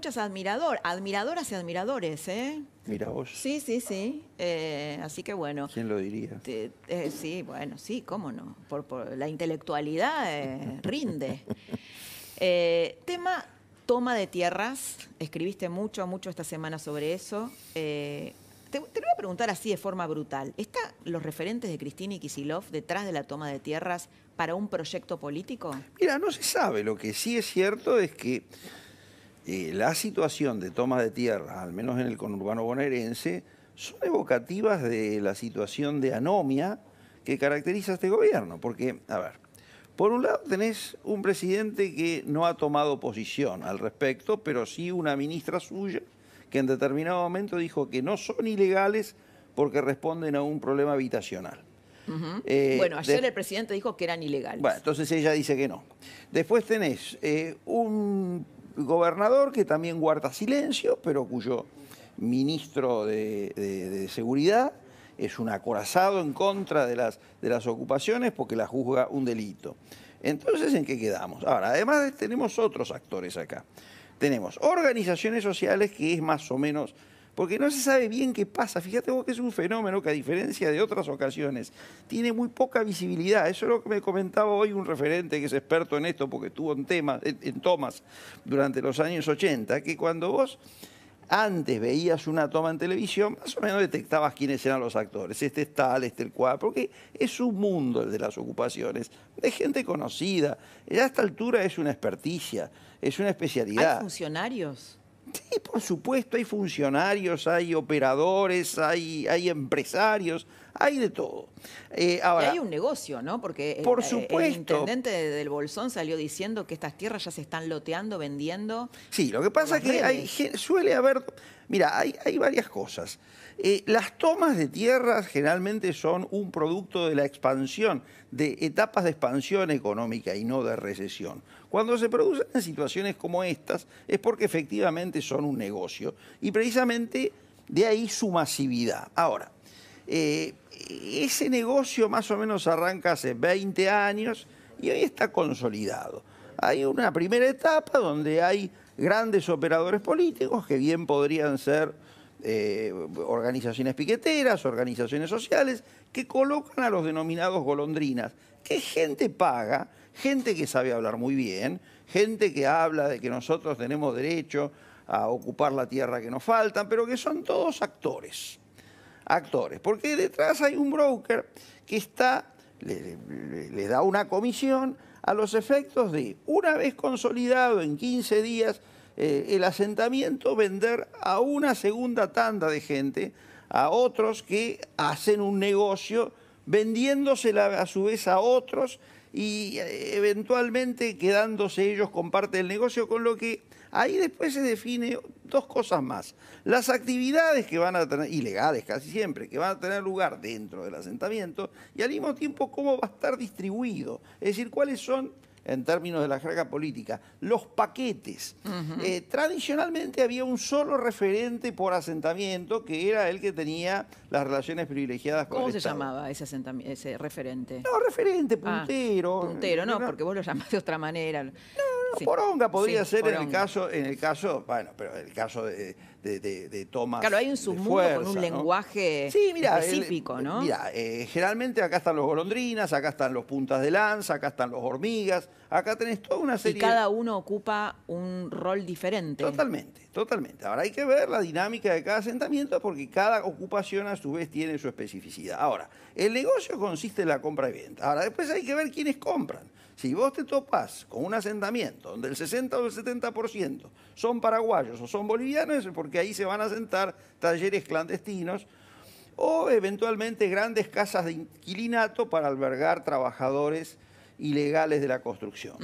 muchas admiradoras, admiradoras y admiradores, ¿eh? Mira vos. Sí, sí, sí. Eh, así que bueno. ¿Quién lo diría? Eh, sí, bueno, sí, cómo no. Por, la intelectualidad eh, rinde. tema toma de tierras. Escribiste mucho, mucho esta semana sobre eso. te, te lo voy a preguntar así de forma brutal. ¿Están los referentes de Cristina y Kisilov detrás de la toma de tierras para un proyecto político? Mira, no se sabe. Lo que sí es cierto es que la situación de toma de tierra, al menos en el conurbano bonaerense, son evocativas de la situación de anomia que caracteriza a este gobierno. Porque, a ver, por un lado tenés un presidente que no ha tomado posición al respecto, pero sí una ministra suya que en determinado momento dijo que no son ilegales porque responden a un problema habitacional. Eh, bueno, ayer el presidente dijo que eran ilegales. Bueno, entonces ella dice que no. Después tenés eh, un gobernador que también guarda silencio, pero cuyo ministro de, Seguridad es un acorazado en contra de las, de las ocupaciones porque la juzga un delito. Entonces, ¿en qué quedamos? Ahora, además tenemos otros actores acá. Tenemos organizaciones sociales que es más o menos porque no se sabe bien qué pasa. Fíjate vos que es un fenómeno que a diferencia de otras ocasiones tiene muy poca visibilidad. Eso es lo que me comentaba hoy un referente que es experto en esto porque estuvo en, temas, en tomas durante los años 80, que cuando vos antes veías una toma en televisión, más o menos detectabas quiénes eran los actores. Este es tal, este el cual, porque es un mundo de las ocupaciones, de gente conocida. Ya a esta altura es una experticia, es una especialidad. ¿Hay funcionarios? Sí, por supuesto, hay funcionarios, hay operadores, hay, hay empresarios, hay de todo. Eh, hay un negocio, ¿no? Porque por eh, el, supuesto. intendente del Bolsón salió diciendo que estas tierras ya se están loteando, vendiendo. Sí, lo que pasa es que suele haber... Mira, hay, varias cosas. Eh, las tomas de tierras generalmente son un producto de la expansión, de etapas de expansión económica y no de recesión. Cuando se producen situaciones como estas es porque efectivamente son un negocio y precisamente de ahí su masividad. Ahora, eh, ese negocio más o menos arranca hace 20 años y hoy está consolidado. Hay una primera etapa donde hay grandes operadores políticos que bien podrían ser eh, organizaciones piqueteras, organizaciones sociales, que colocan a los denominados golondrinas, que gente paga, gente que sabe hablar muy bien, gente que habla de que nosotros tenemos derecho a ocupar la tierra que nos falta, pero que son todos actores actores. Porque detrás hay un broker que está, le, da una comisión a los efectos de, una vez consolidado en 15 días eh, el asentamiento, vender a una segunda tanda de gente, a otros que hacen un negocio vendiéndosela a su vez a otros y eh, eventualmente quedándose ellos con parte del negocio, con lo que ahí después se define dos cosas más. Las actividades que van a tener, ilegales casi siempre, que van a tener lugar dentro del asentamiento y al mismo tiempo cómo va a estar distribuido, es decir, cuáles son en términos de la jerga política, los paquetes. Eh, tradicionalmente había un solo referente por asentamiento que era el que tenía las relaciones privilegiadas con ¿Cómo se llamaba ese, ese referente? No, referente, puntero. Ah, puntero, no, porque vos lo llamás de otra manera por Poronga podría ser en el caso, en el caso, bueno, pero el caso de, de, de, Claro, hay un submundo con un lenguaje específico, ¿no? Mira, eh, generalmente acá están los golondrinas, acá están los puntas de lanza, acá están los hormigas, acá tenés toda una serie. Y cada uno ocupa un rol diferente. Totalmente, totalmente. Ahora hay que ver la dinámica de cada asentamiento porque cada ocupación a su vez tiene su especificidad. Ahora, el negocio consiste en la compra y venta. Ahora, después hay que ver quiénes compran. Si vos te topás con un asentamiento donde el 60 o el 70% son paraguayos o son bolivianos, porque ahí se van a asentar talleres clandestinos o eventualmente grandes casas de inquilinato para albergar trabajadores ilegales de la construcción.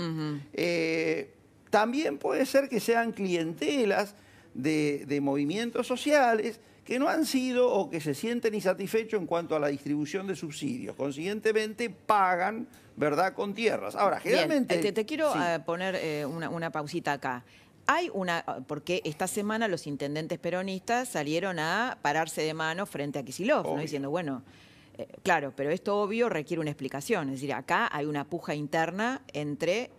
Eh, también puede ser que sean clientelas de, de movimientos sociales que no han sido o que se sienten insatisfechos en cuanto a la distribución de subsidios. Consiguientemente, pagan, ¿verdad?, con tierras. Ahora, generalmente... Este, te, quiero eh, poner eh, una, pausita acá. Hay una, porque esta semana los intendentes peronistas salieron a pararse de mano frente a Kisilov, diciendo, bueno, eh, claro, pero esto obvio requiere una explicación. Es decir, acá hay una puja interna entre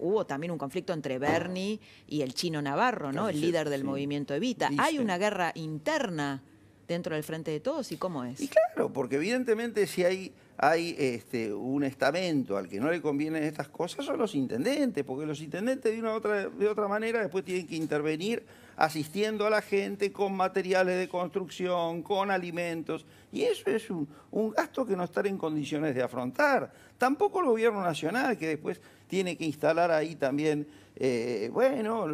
hubo también un conflicto entre Bernie y el chino Navarro, ¿no? El líder del movimiento Evita. Hay una guerra interna dentro del Frente de Todos y cómo es porque evidentemente si hay, hay este, un estamento al que no le convienen estas cosas son los intendentes, porque los intendentes de una otra, de otra manera después tienen que intervenir asistiendo a la gente con materiales de construcción, con alimentos, y eso es un, gasto que no estar en condiciones de afrontar. Tampoco el gobierno nacional, que después tiene que instalar ahí también, eh, bueno,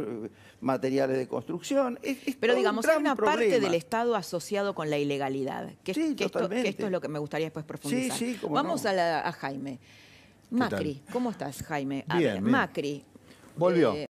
materiales de construcción. Pero digamos, hay una parte del Estado asociado con la ilegalidad, sí, que esto es lo que me gustaría después profundizar. Sí, sí, Vamos a, a, Jaime. Macri, ¿cómo estás, Jaime? Macri. Volvió. Eh,